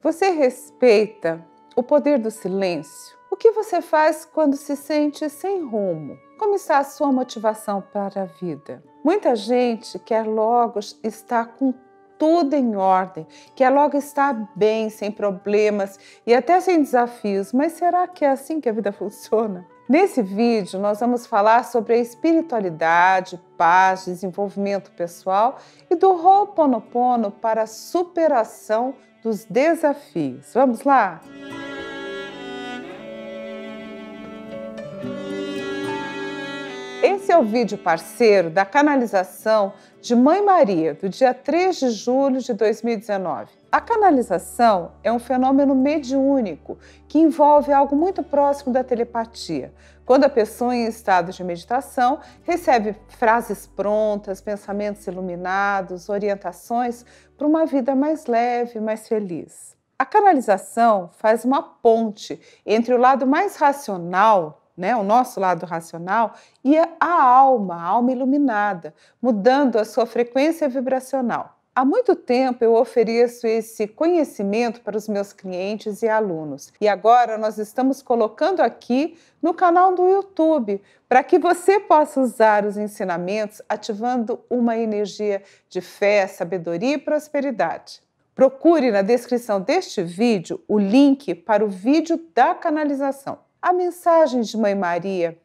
Você respeita o poder do silêncio? O que você faz quando se sente sem rumo? Como está a sua motivação para a vida? Muita gente quer logo estar com tudo em ordem, quer logo estar bem, sem problemas e até sem desafios, mas será que é assim que a vida funciona? Nesse vídeo, nós vamos falar sobre a espiritualidade, paz, desenvolvimento pessoal e do Ho'oponopono para superação dos desafios. Vamos lá? Esse é o vídeo parceiro da canalização de Mãe Maria, do dia 3 de julho de 2019. A canalização é um fenômeno mediúnico que envolve algo muito próximo da telepatia. Quando a pessoa em estado de meditação recebe frases prontas, pensamentos iluminados, orientações para uma vida mais leve, mais feliz. A canalização faz uma ponte entre o lado mais racional né, o nosso lado racional, e a alma, a alma iluminada, mudando a sua frequência vibracional. Há muito tempo eu ofereço esse conhecimento para os meus clientes e alunos. E agora nós estamos colocando aqui no canal do YouTube, para que você possa usar os ensinamentos ativando uma energia de fé, sabedoria e prosperidade. Procure na descrição deste vídeo o link para o vídeo da canalização. A mensagem de Mãe Maria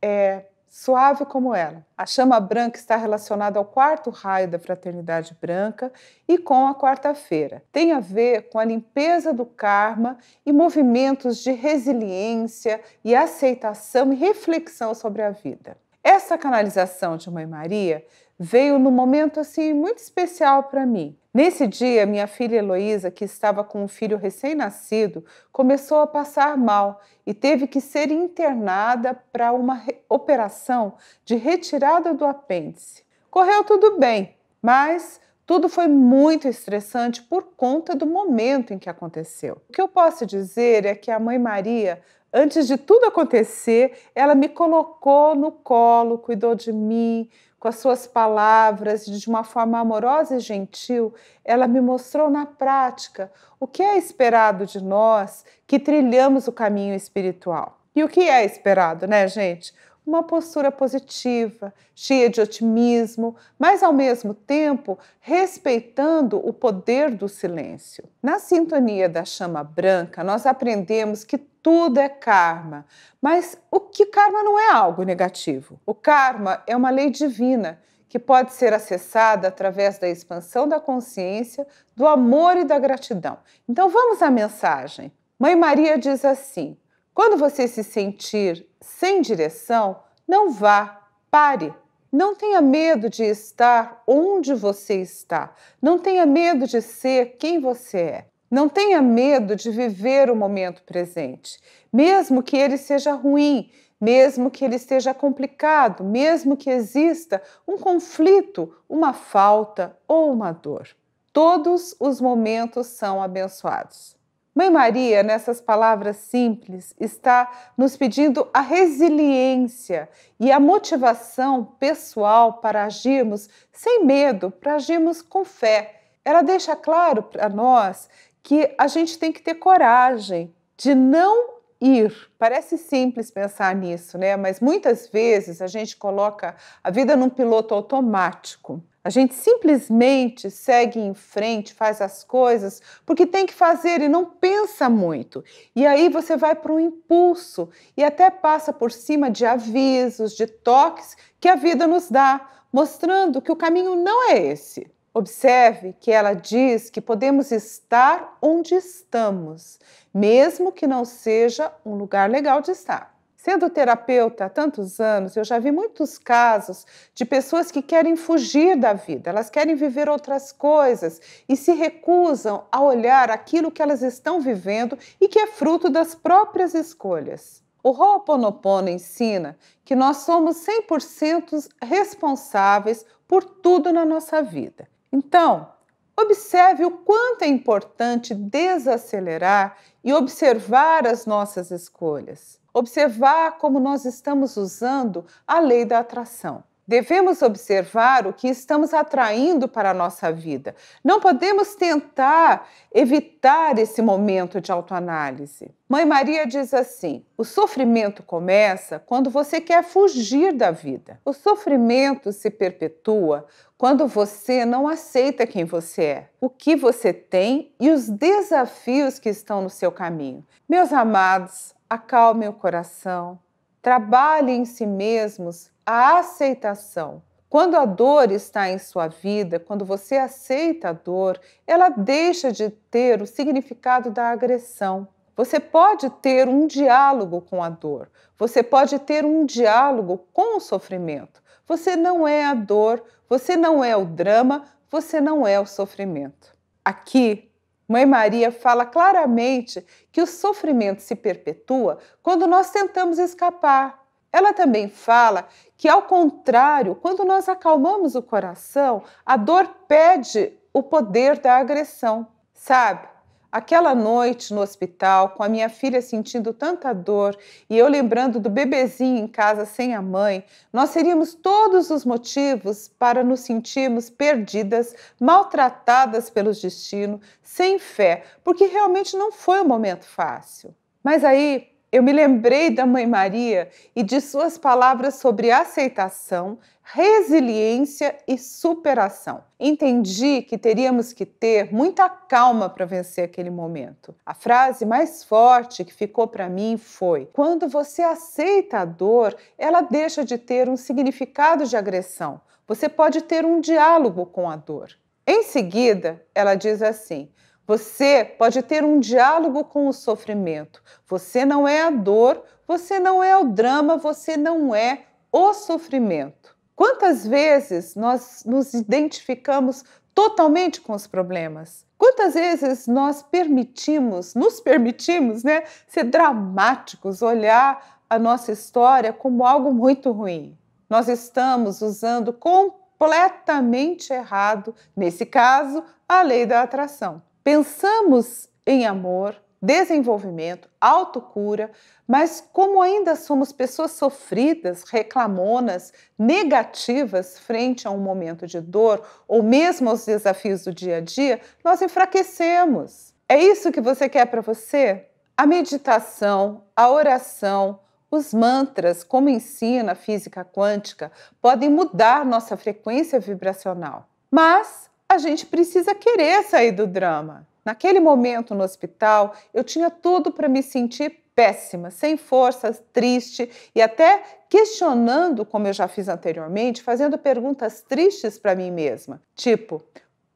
é suave como ela. A chama branca está relacionada ao quarto raio da fraternidade branca e com a quarta-feira. Tem a ver com a limpeza do karma e movimentos de resiliência e aceitação e reflexão sobre a vida. Essa canalização de Mãe Maria veio num momento assim muito especial para mim. Nesse dia, minha filha Heloísa, que estava com um filho recém-nascido, começou a passar mal e teve que ser internada para uma operação de retirada do apêndice. Correu tudo bem, mas tudo foi muito estressante por conta do momento em que aconteceu. O que eu posso dizer é que a mãe Maria, antes de tudo acontecer, ela me colocou no colo, cuidou de mim, com as suas palavras, de uma forma amorosa e gentil, ela me mostrou na prática o que é esperado de nós que trilhamos o caminho espiritual. E o que é esperado, né, gente? uma postura positiva, cheia de otimismo, mas ao mesmo tempo respeitando o poder do silêncio. Na sintonia da chama branca, nós aprendemos que tudo é karma, mas o que karma não é algo negativo. O karma é uma lei divina que pode ser acessada através da expansão da consciência, do amor e da gratidão. Então vamos à mensagem. Mãe Maria diz assim: quando você se sentir sem direção, não vá, pare. Não tenha medo de estar onde você está. Não tenha medo de ser quem você é. Não tenha medo de viver o momento presente, mesmo que ele seja ruim, mesmo que ele esteja complicado, mesmo que exista um conflito, uma falta ou uma dor. Todos os momentos são abençoados. Mãe Maria, nessas palavras simples, está nos pedindo a resiliência e a motivação pessoal para agirmos sem medo, para agirmos com fé. Ela deixa claro para nós que a gente tem que ter coragem de não ir. Parece simples pensar nisso, né? Mas muitas vezes a gente coloca a vida num piloto automático. A gente simplesmente segue em frente, faz as coisas porque tem que fazer e não pensa muito. E aí você vai para um impulso e até passa por cima de avisos, de toques que a vida nos dá, mostrando que o caminho não é esse. Observe que ela diz que podemos estar onde estamos, mesmo que não seja um lugar legal de estar. Sendo terapeuta há tantos anos, eu já vi muitos casos de pessoas que querem fugir da vida, elas querem viver outras coisas e se recusam a olhar aquilo que elas estão vivendo e que é fruto das próprias escolhas. O Ho'oponopono ensina que nós somos 100% responsáveis por tudo na nossa vida. Então, Observe o quanto é importante desacelerar e observar as nossas escolhas observar como nós estamos usando a lei da atração. Devemos observar o que estamos atraindo para a nossa vida. Não podemos tentar evitar esse momento de autoanálise. Mãe Maria diz assim: o sofrimento começa quando você quer fugir da vida. O sofrimento se perpetua quando você não aceita quem você é, o que você tem e os desafios que estão no seu caminho. Meus amados, acalmem o coração, trabalhem em si mesmos a aceitação. Quando a dor está em sua vida, quando você aceita a dor, ela deixa de ter o significado da agressão. Você pode ter um diálogo com a dor, você pode ter um diálogo com o sofrimento. Você não é a dor, você não é o drama, você não é o sofrimento. Aqui Mãe Maria fala claramente que o sofrimento se perpetua quando nós tentamos escapar. Ela também fala que, ao contrário, quando nós acalmamos o coração, a dor pede o poder da agressão. Sabe? Aquela noite no hospital, com a minha filha sentindo tanta dor e eu lembrando do bebezinho em casa sem a mãe, nós teríamos todos os motivos para nos sentirmos perdidas, maltratadas pelo destino, sem fé, porque realmente não foi um momento fácil. Mas aí eu me lembrei da Mãe Maria e de suas palavras sobre aceitação, resiliência e superação. Entendi que teríamos que ter muita calma para vencer aquele momento. A frase mais forte que ficou para mim foi: quando você aceita a dor, ela deixa de ter um significado de agressão. Você pode ter um diálogo com a dor. Em seguida, ela diz assim: você pode ter um diálogo com o sofrimento. Você não é a dor, você não é o drama, você não é o sofrimento. Quantas vezes nós nos identificamos totalmente com os problemas? Quantas vezes nós permitimos, nos permitimos, né, ser dramáticos, olhar a nossa história como algo muito ruim? Nós estamos usando completamente errado, nesse caso, a lei da atração. Pensamos em amor, desenvolvimento, autocura, mas como ainda somos pessoas sofridas, reclamonas, negativas frente a um momento de dor ou mesmo aos desafios do dia a dia, nós enfraquecemos. É isso que você quer para você? A meditação, a oração, os mantras, como ensina a física quântica, podem mudar nossa frequência vibracional. Mas a gente precisa querer sair do drama. Naquele momento no hospital, eu tinha tudo para me sentir péssima, sem forças, triste e até questionando, como eu já fiz anteriormente, fazendo perguntas tristes para mim mesma, tipo: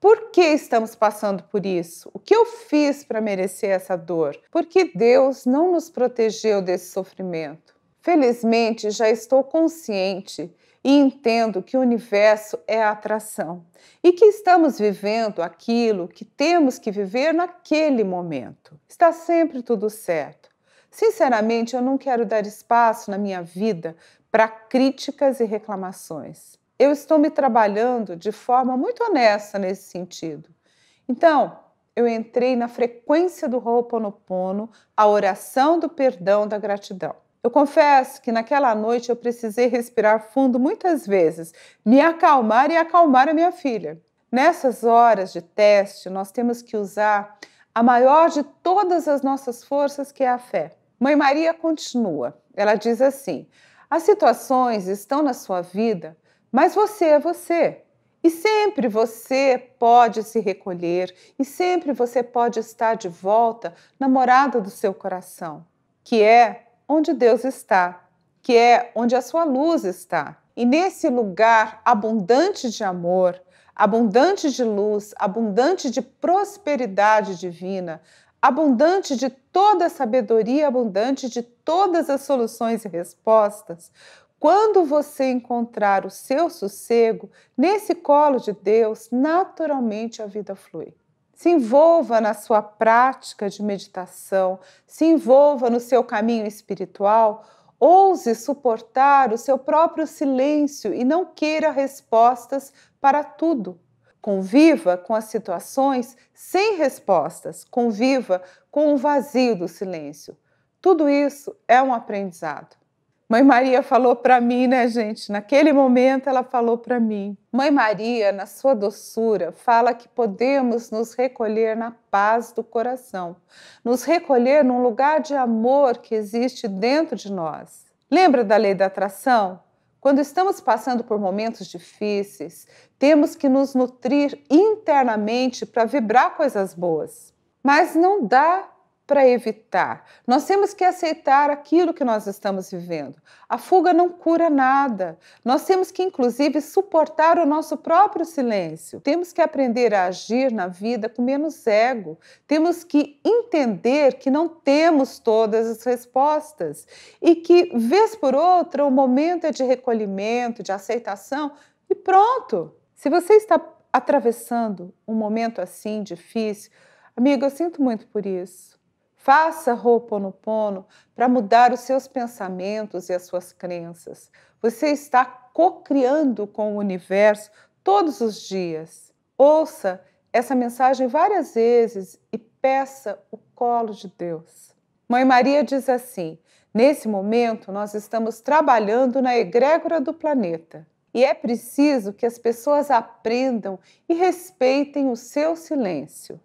por que estamos passando por isso? O que eu fiz para merecer essa dor? Por que Deus não nos protegeu desse sofrimento? Felizmente, já estou consciente e entendo que o universo é a atração e que estamos vivendo aquilo que temos que viver naquele momento. Está sempre tudo certo. Sinceramente, eu não quero dar espaço na minha vida para críticas e reclamações. Eu estou me trabalhando de forma muito honesta nesse sentido. Então, eu entrei na frequência do Ho'oponopono, a oração do perdão da gratidão. Eu confesso que naquela noite eu precisei respirar fundo muitas vezes, me acalmar e acalmar a minha filha. Nessas horas de teste, nós temos que usar a maior de todas as nossas forças, que é a fé. Mãe Maria continua. Ela diz assim: As situações estão na sua vida, mas você é você. E sempre você pode se recolher, e sempre você pode estar de volta na morada do seu coração, que é onde Deus está, que é onde a sua luz está. E nesse lugar abundante de amor, abundante de luz, abundante de prosperidade divina, abundante de toda sabedoria, abundante de todas as soluções e respostas, quando você encontrar o seu sossego nesse colo de Deus, naturalmente a vida flui. Se envolva na sua prática de meditação, se envolva no seu caminho espiritual, ouse suportar o seu próprio silêncio e não queira respostas para tudo. Conviva com as situações sem respostas, conviva com o vazio do silêncio. Tudo isso é um aprendizado. Mãe Maria falou para mim, né, gente? Naquele momento ela falou para mim. Mãe Maria, na sua doçura, fala que podemos nos recolher na paz do coração, nos recolher num lugar de amor que existe dentro de nós. Lembra da lei da atração? Quando estamos passando por momentos difíceis, temos que nos nutrir internamente para vibrar coisas boas. Mas não dá para evitar. Nós temos que aceitar aquilo que nós estamos vivendo. A fuga não cura nada. Nós temos que, inclusive, suportar o nosso próprio silêncio. Temos que aprender a agir na vida com menos ego. Temos que entender que não temos todas as respostas e que, vez por outra, o momento é de recolhimento, de aceitação e pronto. Se você está atravessando um momento assim difícil, amigo, eu sinto muito por isso Faça Ho'oponopono para mudar os seus pensamentos e as suas crenças. Você está co-criando com o universo todos os dias. Ouça essa mensagem várias vezes e peça o colo de Deus. Mãe Maria diz assim: Nesse momento, nós estamos trabalhando na egrégora do planeta e é preciso que as pessoas aprendam e respeitem o seu silêncio.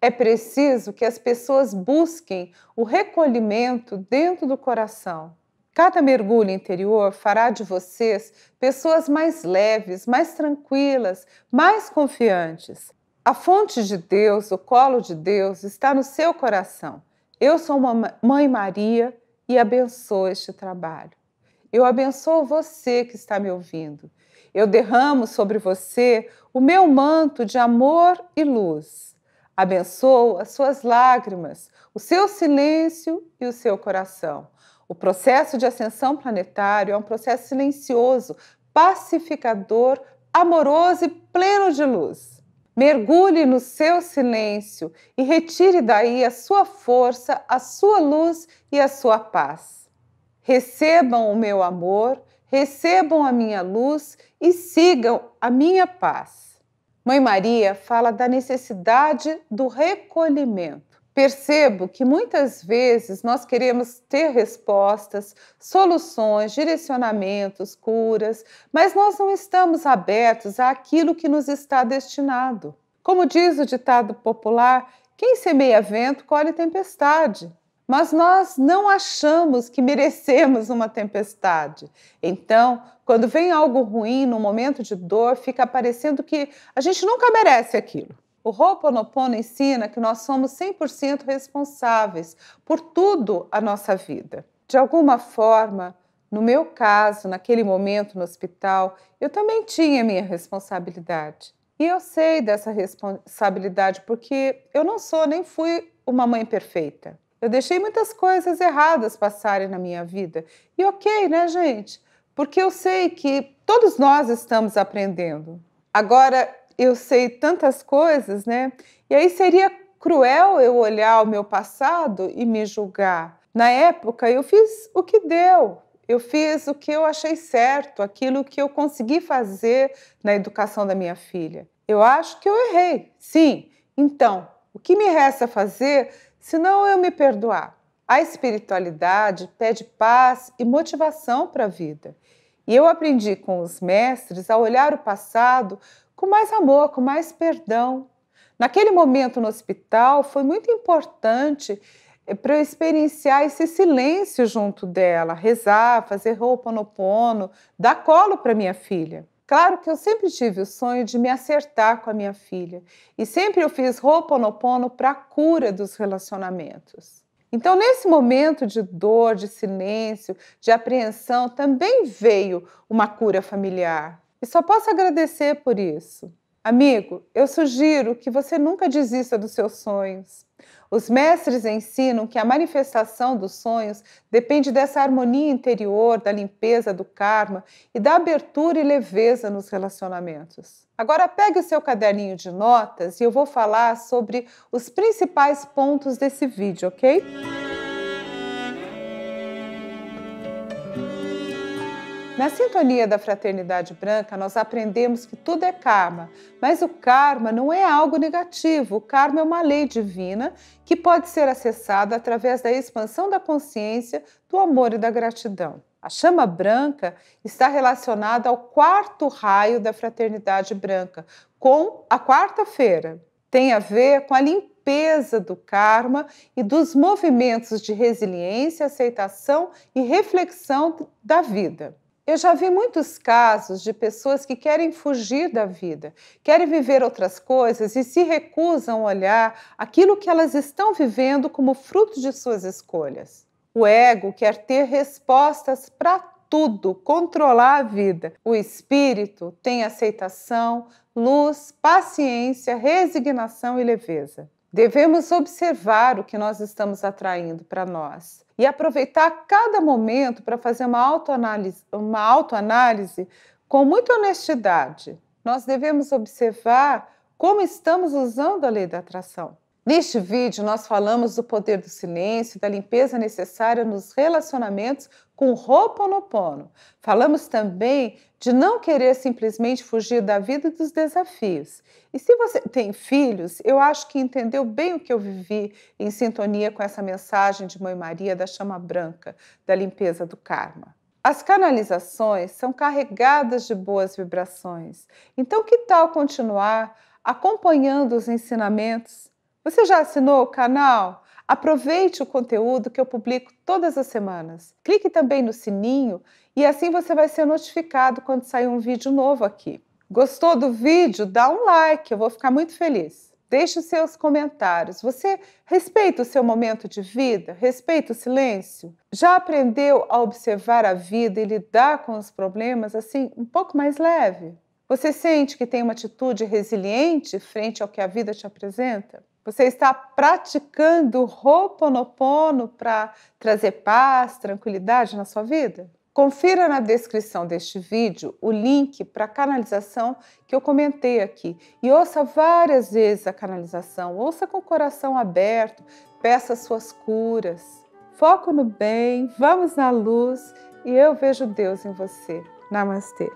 É preciso que as pessoas busquem o recolhimento dentro do coração. Cada mergulho interior fará de vocês pessoas mais leves, mais tranquilas, mais confiantes. A fonte de Deus, o colo de Deus, está no seu coração. Eu sou uma Mãe Maria e abençoo este trabalho. Eu abençoo você que está me ouvindo. Eu derramo sobre você o meu manto de amor e luz abençoa as suas lágrimas, o seu silêncio e o seu coração. O processo de ascensão planetário é um processo silencioso, pacificador, amoroso e pleno de luz. Mergulhe no seu silêncio e retire daí a sua força, a sua luz e a sua paz. Recebam o meu amor, recebam a minha luz e sigam a minha paz. Mãe Maria fala da necessidade do recolhimento. Percebo que muitas vezes nós queremos ter respostas, soluções, direcionamentos, curas, mas nós não estamos abertos àquilo que nos está destinado. Como diz o ditado popular, quem semeia vento colhe tempestade mas nós não achamos que merecemos uma tempestade. Então, quando vem algo ruim, num momento de dor, fica parecendo que a gente nunca merece aquilo. O Ho'oponopono ensina que nós somos 100% responsáveis por tudo a nossa vida. De alguma forma, no meu caso, naquele momento no hospital, eu também tinha minha responsabilidade. E eu sei dessa responsabilidade porque eu não sou nem fui uma mãe perfeita. Eu deixei muitas coisas erradas passarem na minha vida. E ok, né, gente? Porque eu sei que todos nós estamos aprendendo. Agora, eu sei tantas coisas, né? E aí seria cruel eu olhar o meu passado e me julgar. Na época, eu fiz o que deu. Eu fiz o que eu achei certo, aquilo que eu consegui fazer na educação da minha filha. Eu acho que eu errei. Sim. Então, o que me resta fazer se não eu me perdoar. A espiritualidade pede paz e motivação para a vida. E eu aprendi com os mestres a olhar o passado com mais amor, com mais perdão. Naquele momento no hospital foi muito importante eh, para eu experienciar esse silêncio junto dela, rezar, fazer roupa no pono, dar colo para minha filha. Claro que eu sempre tive o sonho de me acertar com a minha filha e sempre eu fiz Ho'oponopono para a cura dos relacionamentos. Então, nesse momento de dor, de silêncio, de apreensão, também veio uma cura familiar. E só posso agradecer por isso. Amigo, eu sugiro que você nunca desista dos seus sonhos. Os mestres ensinam que a manifestação dos sonhos depende dessa harmonia interior, da limpeza do karma e da abertura e leveza nos relacionamentos. Agora pegue o seu caderninho de notas e eu vou falar sobre os principais pontos desse vídeo, ok? Na sintonia da fraternidade branca, nós aprendemos que tudo é karma, mas o karma não é algo negativo. O karma é uma lei divina que pode ser acessada através da expansão da consciência, do amor e da gratidão. A chama branca está relacionada ao quarto raio da fraternidade branca, com a quarta-feira. Tem a ver com a limpeza limpeza do karma e dos movimentos de resiliência, aceitação e reflexão da vida. Eu já vi muitos casos de pessoas que querem fugir da vida, querem viver outras coisas e se recusam a olhar aquilo que elas estão vivendo como fruto de suas escolhas. O ego quer ter respostas para tudo, controlar a vida. O espírito tem aceitação, luz, paciência, resignação e leveza. Devemos observar o que nós estamos atraindo para nós e aproveitar cada momento para fazer uma autoanálise, uma autoanálise com muita honestidade. Nós devemos observar como estamos usando a lei da atração. Neste vídeo, nós falamos do poder do silêncio e da limpeza necessária nos relacionamentos com Ho'oponopono. Falamos também de não querer simplesmente fugir da vida e dos desafios. E se você tem filhos, eu acho que entendeu bem o que eu vivi em sintonia com essa mensagem de Mãe Maria da Chama Branca, da limpeza do karma. As canalizações são carregadas de boas vibrações. Então, que tal continuar acompanhando os ensinamentos? Você já assinou o canal? Aproveite o conteúdo que eu publico todas as semanas. Clique também no sininho e assim você vai ser notificado quando sair um vídeo novo aqui. Gostou do vídeo? Dá um like, eu vou ficar muito feliz. Deixe os seus comentários. Você respeita o seu momento de vida? Respeita o silêncio? Já aprendeu a observar a vida e lidar com os problemas assim, um pouco mais leve? Você sente que tem uma atitude resiliente frente ao que a vida te apresenta? Você está praticando Ho'oponopono para trazer paz, tranquilidade na sua vida? Confira na descrição deste vídeo o link para a canalização que eu comentei aqui e ouça várias vezes a canalização, ouça com o coração aberto, peça suas curas. Foco no bem, vamos na luz e eu vejo Deus em você. Namastê.